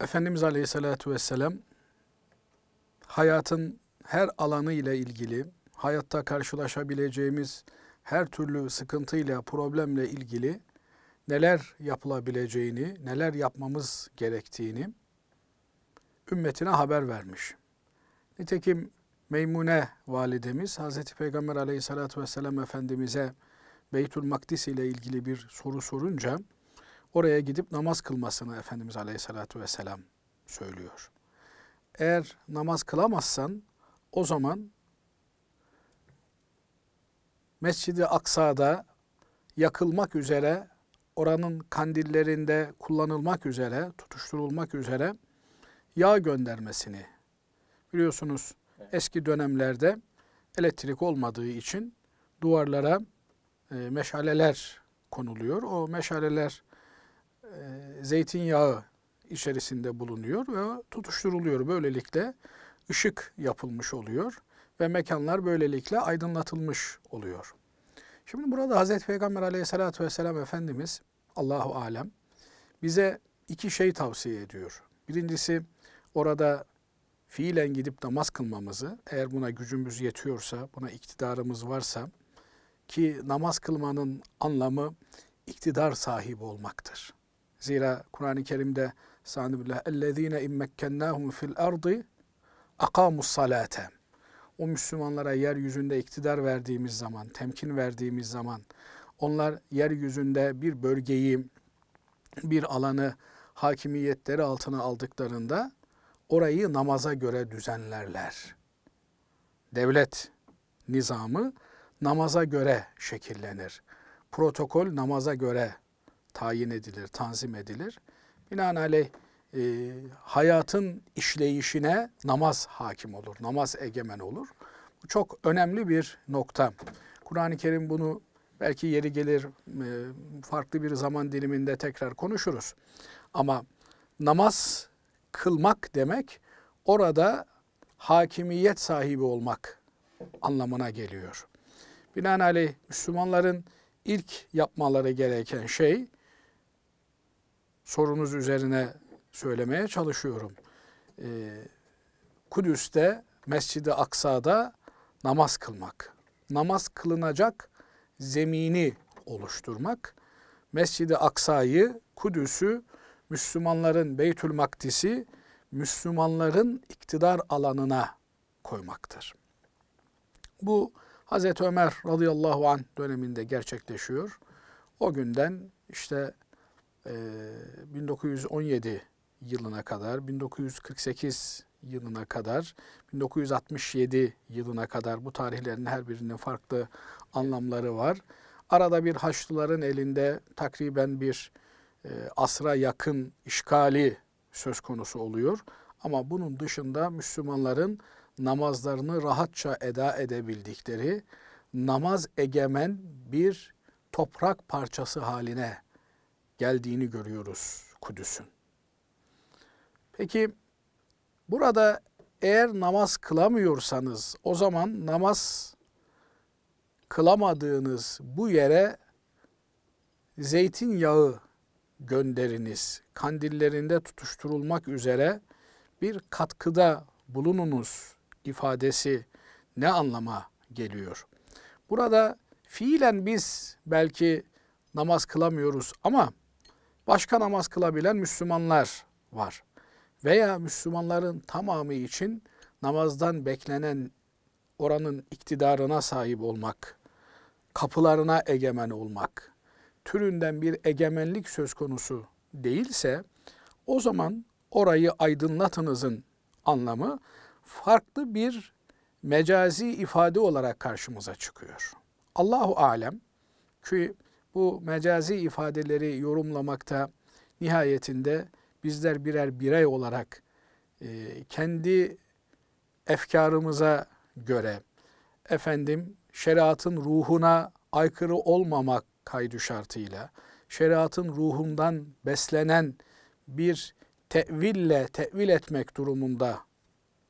Efendimiz Aleyhisselatü Vesselam hayatın her alanı ile ilgili, hayatta karşılaşabileceğimiz her türlü sıkıntıyla, problemle ilgili neler yapılabileceğini, neler yapmamız gerektiğini ümmetine haber vermiş. Nitekim Meymune validemiz Hazreti Peygamber Aleyhisselatü vesselam Efendimiz'e Beytül Makdis ile ilgili bir soru sorunca oraya gidip namaz kılmasını Efendimiz Aleyhisselatü Vesselam söylüyor. Eğer namaz kılamazsan o zaman Mescid-i Aksa'da yakılmak üzere, oranın kandillerinde kullanılmak üzere, tutuşturulmak üzere yağ göndermesini biliyorsunuz eski dönemlerde elektrik olmadığı için duvarlara e, meşaleler konuluyor. O meşaleler e, zeytinyağı içerisinde bulunuyor ve tutuşturuluyor. Böylelikle ışık yapılmış oluyor ve mekanlar böylelikle aydınlatılmış oluyor. Şimdi burada Hazreti Peygamber aleyhissalatü vesselam Efendimiz Allahu Alem bize iki şey tavsiye ediyor. Birincisi orada fiilen gidip namaz kılmamızı eğer buna gücümüz yetiyorsa, buna iktidarımız varsa ki namaz kılmanın anlamı iktidar sahibi olmaktır. Zira Kur'an-ı Kerim'de Sa'nübillah اَلَّذ۪ينَ اِمَّكَّنَّاهُمْ fil الْاَرْضِ اَقَامُ الصَّلَاةَ O Müslümanlara yeryüzünde iktidar verdiğimiz zaman, temkin verdiğimiz zaman, onlar yeryüzünde bir bölgeyi, bir alanı hakimiyetleri altına aldıklarında orayı namaza göre düzenlerler. Devlet nizamı namaza göre şekillenir. Protokol namaza göre tayin edilir, tanzim edilir. Binaenaleyh e, hayatın işleyişine namaz hakim olur, namaz egemen olur. Bu çok önemli bir nokta. Kur'an-ı Kerim bunu belki yeri gelir e, farklı bir zaman diliminde tekrar konuşuruz. Ama namaz kılmak demek orada hakimiyet sahibi olmak anlamına geliyor. Binaenaleyh Müslümanların ilk yapmaları gereken şey sorunuz üzerine söylemeye çalışıyorum. Ee, Kudüs'te, Mescid-i Aksa'da namaz kılmak, namaz kılınacak zemini oluşturmak, Mescid-i Aksa'yı, Kudüs'ü, Müslümanların Beytül Makdis'i, Müslümanların iktidar alanına koymaktır. Bu Hazreti Ömer radıyallahu an döneminde gerçekleşiyor. O günden işte 1917 ee, yılına kadar, 1948 yılına kadar, 1967 yılına kadar bu tarihlerin her birinin farklı anlamları var. Arada bir Haçlıların elinde takriben bir e, asra yakın işgali söz konusu oluyor. Ama bunun dışında Müslümanların namazlarını rahatça eda edebildikleri, namaz egemen bir toprak parçası haline geldiğini görüyoruz Kudüs'ün. Peki burada eğer namaz kılamıyorsanız o zaman namaz kılamadığınız bu yere zeytinyağı gönderiniz. Kandillerinde tutuşturulmak üzere bir katkıda bulununuz ifadesi ne anlama geliyor? Burada fiilen biz belki namaz kılamıyoruz ama başka namaz kılabilen Müslümanlar var. Veya Müslümanların tamamı için namazdan beklenen oranın iktidarına sahip olmak, kapılarına egemen olmak türünden bir egemenlik söz konusu değilse o zaman orayı aydınlatınızın anlamı farklı bir mecazi ifade olarak karşımıza çıkıyor. Allahu alem ki bu mecazi ifadeleri yorumlamakta nihayetinde bizler birer birey olarak e, kendi efkarımıza göre efendim şeriatın ruhuna aykırı olmamak kaydı şartıyla şeriatın ruhundan beslenen bir teville tevil etmek durumunda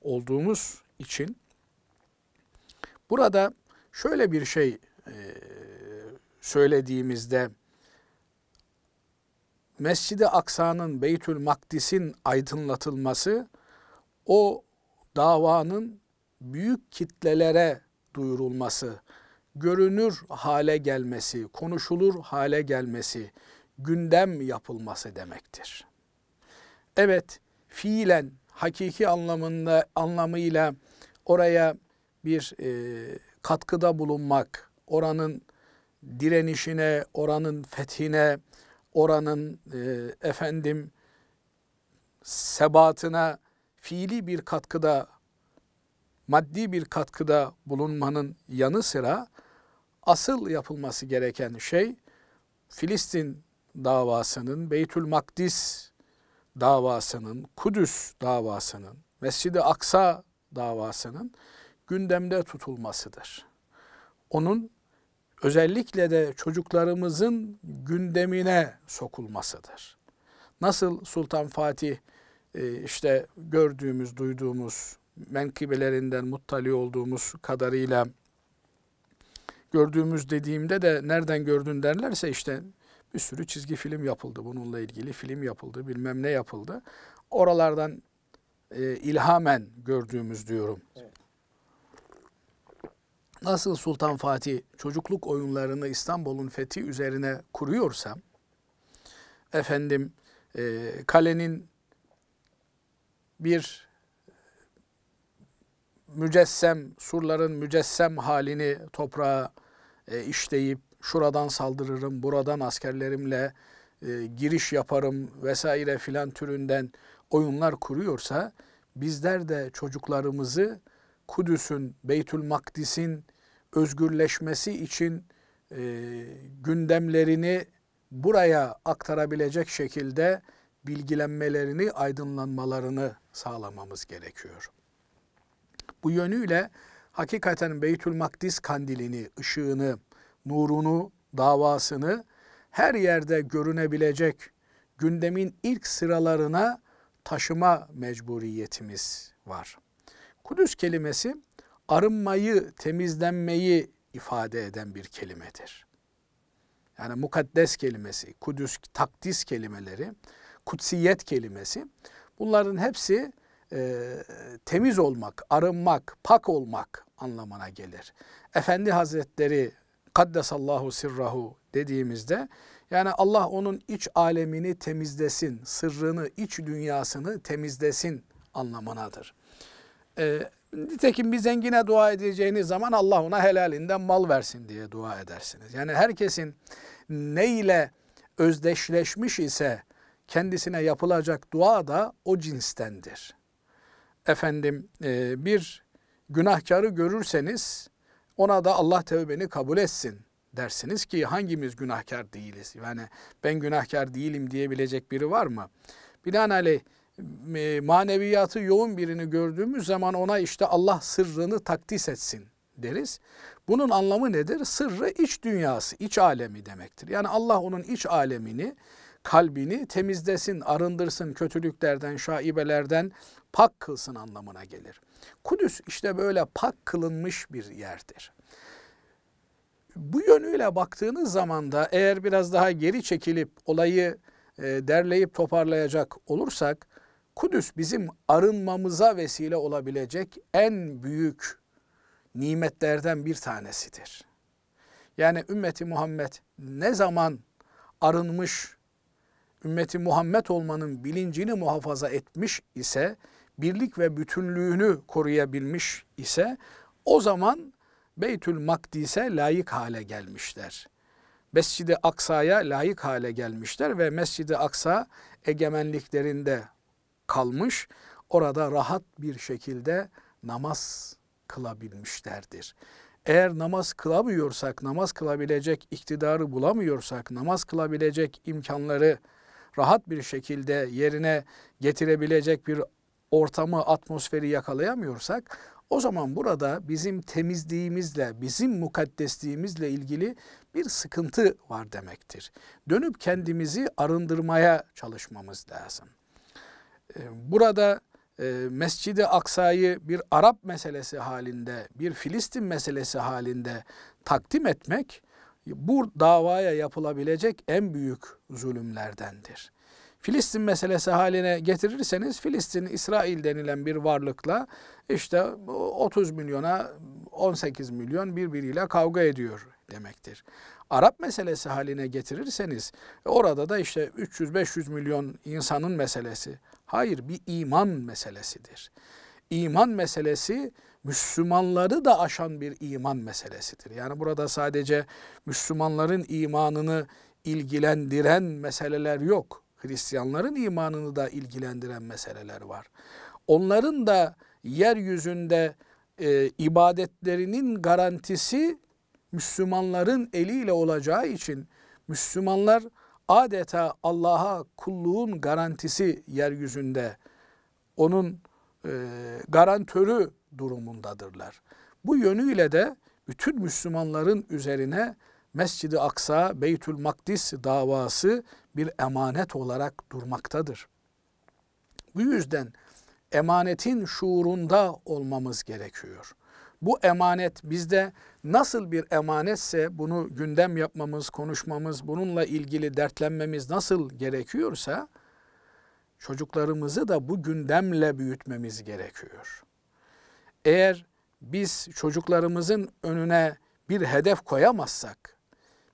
olduğumuz için burada şöyle bir şey e, söylediğimizde Mescid-i Aksa'nın Beytül Makdis'in aydınlatılması o davanın büyük kitlelere duyurulması, görünür hale gelmesi, konuşulur hale gelmesi, gündem yapılması demektir. Evet, fiilen hakiki anlamında anlamıyla oraya bir e, katkıda bulunmak, oranın direnişine, oranın fethine, oranın e, efendim sebatına fiili bir katkıda, maddi bir katkıda bulunmanın yanı sıra asıl yapılması gereken şey Filistin davasının, Beytül Makdis davasının, Kudüs davasının, Mescid-i Aksa davasının gündemde tutulmasıdır. Onun özellikle de çocuklarımızın gündemine sokulmasıdır. Nasıl Sultan Fatih e, işte gördüğümüz, duyduğumuz, menkibelerinden muttali olduğumuz kadarıyla gördüğümüz dediğimde de nereden gördün derlerse işte bir sürü çizgi film yapıldı. Bununla ilgili film yapıldı, bilmem ne yapıldı. Oralardan e, ilhamen gördüğümüz diyorum. Evet nasıl Sultan Fatih çocukluk oyunlarını İstanbul'un fethi üzerine kuruyorsa, efendim e, kalenin bir mücessem, surların mücessem halini toprağa e, işleyip, şuradan saldırırım, buradan askerlerimle e, giriş yaparım vesaire filan türünden oyunlar kuruyorsa, bizler de çocuklarımızı Kudüs'ün, Beytül Makdis'in özgürleşmesi için e, gündemlerini buraya aktarabilecek şekilde bilgilenmelerini, aydınlanmalarını sağlamamız gerekiyor. Bu yönüyle hakikaten Beytül Makdis kandilini, ışığını, nurunu, davasını her yerde görünebilecek gündemin ilk sıralarına taşıma mecburiyetimiz var. Kudüs kelimesi arınmayı, temizlenmeyi ifade eden bir kelimedir. Yani mukaddes kelimesi, Kudüs, takdis kelimeleri, kutsiyet kelimesi bunların hepsi e, temiz olmak, arınmak, pak olmak anlamına gelir. Efendi Hazretleri Kaddesallahu sirrahu dediğimizde yani Allah onun iç alemini temizlesin, sırrını, iç dünyasını temizlesin anlamınadır. E, nitekim bir zengine dua edeceğiniz zaman Allah ona helalinden mal versin diye dua edersiniz. Yani herkesin ne ile özdeşleşmiş ise kendisine yapılacak dua da o cinstendir. Efendim e, bir günahkarı görürseniz ona da Allah tevbeni kabul etsin dersiniz ki hangimiz günahkar değiliz? Yani ben günahkar değilim diyebilecek biri var mı? Binaenaleyh e, maneviyatı yoğun birini gördüğümüz zaman ona işte Allah sırrını takdis etsin deriz. Bunun anlamı nedir? Sırrı iç dünyası, iç alemi demektir. Yani Allah onun iç alemini, kalbini temizlesin, arındırsın kötülüklerden, şaibelerden, pak kılsın anlamına gelir. Kudüs işte böyle pak kılınmış bir yerdir. Bu yönüyle baktığınız zaman da eğer biraz daha geri çekilip olayı e, derleyip toparlayacak olursak Kudüs bizim arınmamıza vesile olabilecek en büyük nimetlerden bir tanesidir. Yani ümmeti Muhammed ne zaman arınmış, ümmeti Muhammed olmanın bilincini muhafaza etmiş ise, birlik ve bütünlüğünü koruyabilmiş ise, o zaman Beytül Makdis'e layık hale gelmişler. Mescid-i Aksa'ya layık hale gelmişler ve Mescid-i Aksa egemenliklerinde kalmış, orada rahat bir şekilde namaz kılabilmişlerdir. Eğer namaz kılamıyorsak, namaz kılabilecek iktidarı bulamıyorsak, namaz kılabilecek imkanları rahat bir şekilde yerine getirebilecek bir ortamı, atmosferi yakalayamıyorsak o zaman burada bizim temizliğimizle, bizim mukaddesliğimizle ilgili bir sıkıntı var demektir. Dönüp kendimizi arındırmaya çalışmamız lazım. Ee, burada e, Mescid-i Aksa'yı bir Arap meselesi halinde, bir Filistin meselesi halinde takdim etmek bu davaya yapılabilecek en büyük zulümlerdendir. Filistin meselesi haline getirirseniz Filistin İsrail denilen bir varlıkla işte 30 milyona 18 milyon birbiriyle kavga ediyor demektir. Arap meselesi haline getirirseniz e, orada da işte 300-500 milyon insanın meselesi. Hayır bir iman meselesidir. İman meselesi Müslümanları da aşan bir iman meselesidir. Yani burada sadece Müslümanların imanını ilgilendiren meseleler yok. Hristiyanların imanını da ilgilendiren meseleler var. Onların da yeryüzünde e, ibadetlerinin garantisi Müslümanların eliyle olacağı için Müslümanlar adeta Allah'a kulluğun garantisi yeryüzünde onun e, garantörü durumundadırlar. Bu yönüyle de bütün Müslümanların üzerine Mescid-i Aksa, Beytül Makdis davası bir emanet olarak durmaktadır. Bu yüzden emanetin şuurunda olmamız gerekiyor bu emanet bizde nasıl bir emanetse bunu gündem yapmamız, konuşmamız, bununla ilgili dertlenmemiz nasıl gerekiyorsa çocuklarımızı da bu gündemle büyütmemiz gerekiyor. Eğer biz çocuklarımızın önüne bir hedef koyamazsak,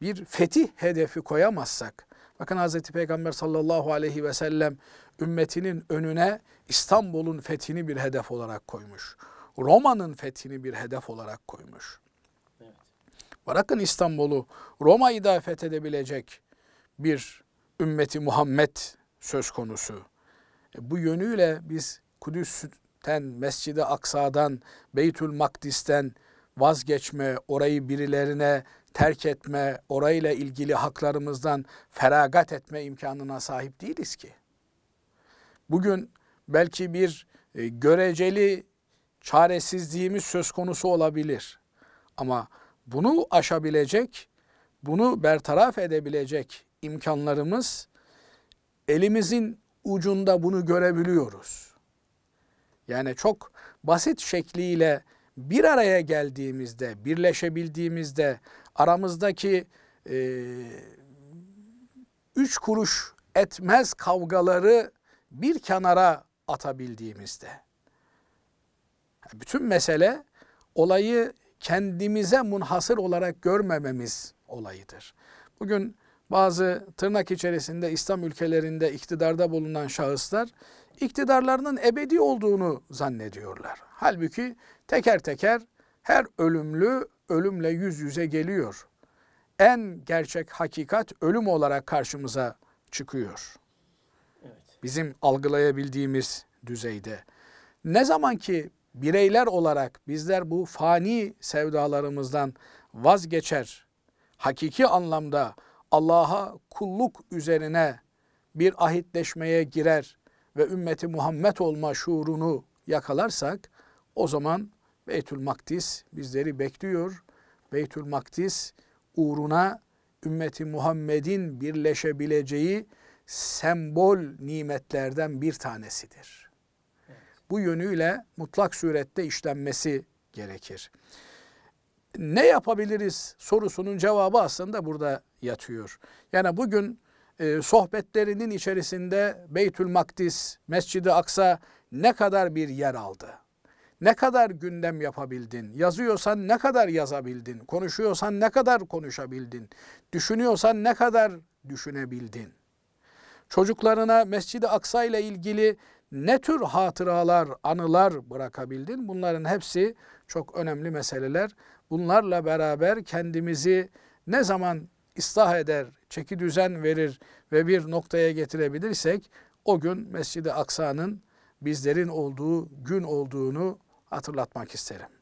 bir fetih hedefi koyamazsak, bakın Hz. Peygamber sallallahu aleyhi ve sellem ümmetinin önüne İstanbul'un fethini bir hedef olarak koymuş. Roma'nın fethini bir hedef olarak koymuş. Bırakın İstanbul'u Roma'yı da fethedebilecek bir ümmeti Muhammed söz konusu. E, bu yönüyle biz Kudüs'ten, Mescid-i Aksa'dan, Beytül Makdis'ten vazgeçme, orayı birilerine terk etme, orayla ilgili haklarımızdan feragat etme imkanına sahip değiliz ki. Bugün belki bir e, göreceli çaresizliğimiz söz konusu olabilir. Ama bunu aşabilecek, bunu bertaraf edebilecek imkanlarımız elimizin ucunda bunu görebiliyoruz. Yani çok basit şekliyle bir araya geldiğimizde, birleşebildiğimizde aramızdaki e, üç kuruş etmez kavgaları bir kenara atabildiğimizde bütün mesele olayı kendimize munhasır olarak görmememiz olayıdır. Bugün bazı tırnak içerisinde İslam ülkelerinde iktidarda bulunan şahıslar iktidarlarının ebedi olduğunu zannediyorlar. Halbuki teker teker her ölümlü ölümle yüz yüze geliyor. En gerçek hakikat ölüm olarak karşımıza çıkıyor. Evet. Bizim algılayabildiğimiz düzeyde. Ne zaman ki bireyler olarak bizler bu fani sevdalarımızdan vazgeçer, hakiki anlamda Allah'a kulluk üzerine bir ahitleşmeye girer ve ümmeti Muhammed olma şuurunu yakalarsak o zaman Beytül Makdis bizleri bekliyor. Beytül Makdis uğruna ümmeti Muhammed'in birleşebileceği sembol nimetlerden bir tanesidir bu yönüyle mutlak surette işlenmesi gerekir. Ne yapabiliriz sorusunun cevabı aslında burada yatıyor. Yani bugün e, sohbetlerinin içerisinde Beytül Makdis, Mescid-i Aksa ne kadar bir yer aldı? Ne kadar gündem yapabildin? Yazıyorsan ne kadar yazabildin? Konuşuyorsan ne kadar konuşabildin? Düşünüyorsan ne kadar düşünebildin? Çocuklarına Mescid-i Aksa ile ilgili ne tür hatıralar, anılar bırakabildin? Bunların hepsi çok önemli meseleler. Bunlarla beraber kendimizi ne zaman ıslah eder, çeki düzen verir ve bir noktaya getirebilirsek o gün Mescid-i Aksa'nın bizlerin olduğu gün olduğunu hatırlatmak isterim.